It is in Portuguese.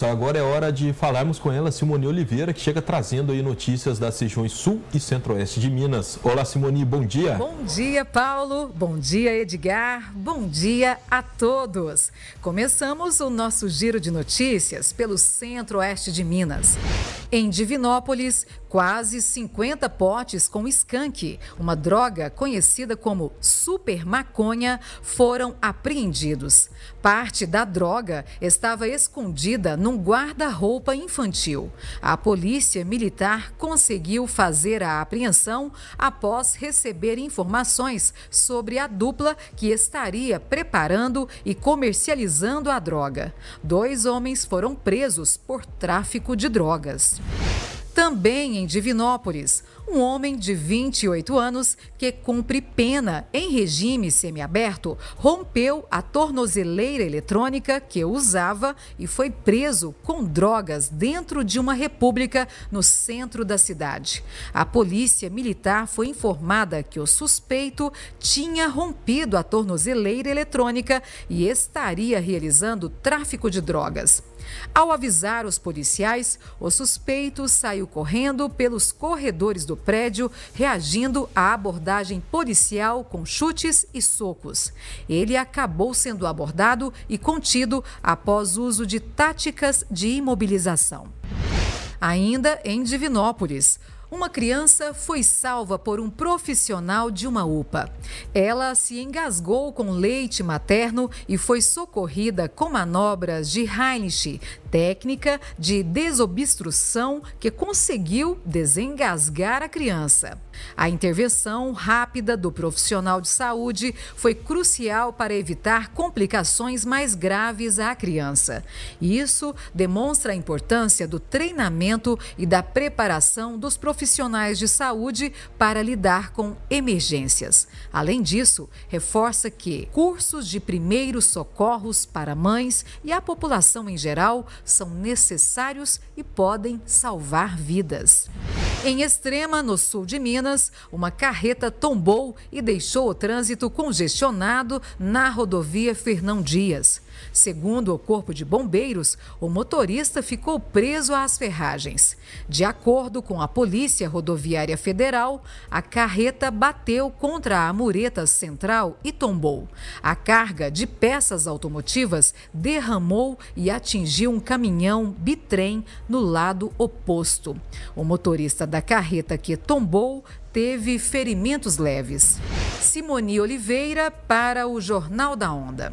Então agora é hora de falarmos com ela, Simone Oliveira, que chega trazendo aí notícias das regiões sul e centro-oeste de Minas. Olá, Simone, bom dia. Bom dia, Paulo. Bom dia, Edgar. Bom dia a todos. Começamos o nosso giro de notícias pelo centro-oeste de Minas. Em Divinópolis, quase 50 potes com skunk, uma droga conhecida como super maconha, foram apreendidos. Parte da droga estava escondida num guarda-roupa infantil. A polícia militar conseguiu fazer a apreensão após receber informações sobre a dupla que estaria preparando e comercializando a droga. Dois homens foram presos por tráfico de drogas. Também em Divinópolis, um homem de 28 anos que cumpre pena em regime semiaberto rompeu a tornozeleira eletrônica que usava e foi preso com drogas dentro de uma república no centro da cidade. A polícia militar foi informada que o suspeito tinha rompido a tornozeleira eletrônica e estaria realizando tráfico de drogas. Ao avisar os policiais, o suspeito saiu correndo correndo pelos corredores do prédio, reagindo à abordagem policial com chutes e socos. Ele acabou sendo abordado e contido após uso de táticas de imobilização. Ainda em Divinópolis uma criança foi salva por um profissional de uma UPA. Ela se engasgou com leite materno e foi socorrida com manobras de Heinrich, técnica de desobstrução que conseguiu desengasgar a criança. A intervenção rápida do profissional de saúde foi crucial para evitar complicações mais graves à criança. Isso demonstra a importância do treinamento e da preparação dos profissionais de saúde para lidar com emergências. Além disso, reforça que cursos de primeiros socorros para mães e a população em geral são necessários e podem salvar vidas. Em Extrema, no sul de Minas, uma carreta tombou e deixou o trânsito congestionado na rodovia Fernão Dias. Segundo o Corpo de Bombeiros, o motorista ficou preso às ferragens. De acordo com a Polícia Rodoviária Federal, a carreta bateu contra a mureta central e tombou. A carga de peças automotivas derramou e atingiu um caminhão bitrem no lado oposto. O motorista da carreta que tombou teve ferimentos leves. Simone Oliveira para o Jornal da Onda.